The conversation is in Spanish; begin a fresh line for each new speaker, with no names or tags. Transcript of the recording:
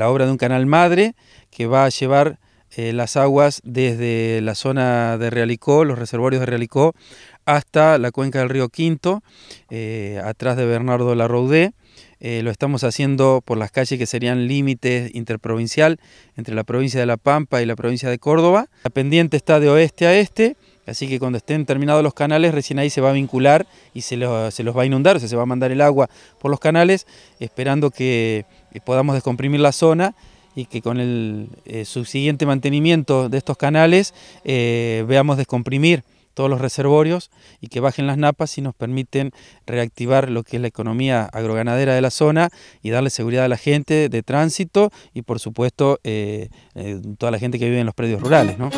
la obra de un canal madre que va a llevar eh, las aguas desde la zona de Realicó, los reservorios de Realicó, hasta la cuenca del río Quinto, eh, atrás de Bernardo Larroudé. Eh, lo estamos haciendo por las calles que serían límites interprovincial entre la provincia de La Pampa y la provincia de Córdoba. La pendiente está de oeste a este Así que cuando estén terminados los canales, recién ahí se va a vincular y se los, se los va a inundar, o sea, se va a mandar el agua por los canales, esperando que eh, podamos descomprimir la zona y que con el eh, subsiguiente mantenimiento de estos canales eh, veamos descomprimir todos los reservorios y que bajen las napas y nos permiten reactivar lo que es la economía agroganadera de la zona y darle seguridad a la gente de tránsito y por supuesto toda la gente que vive en los predios rurales. ¿no?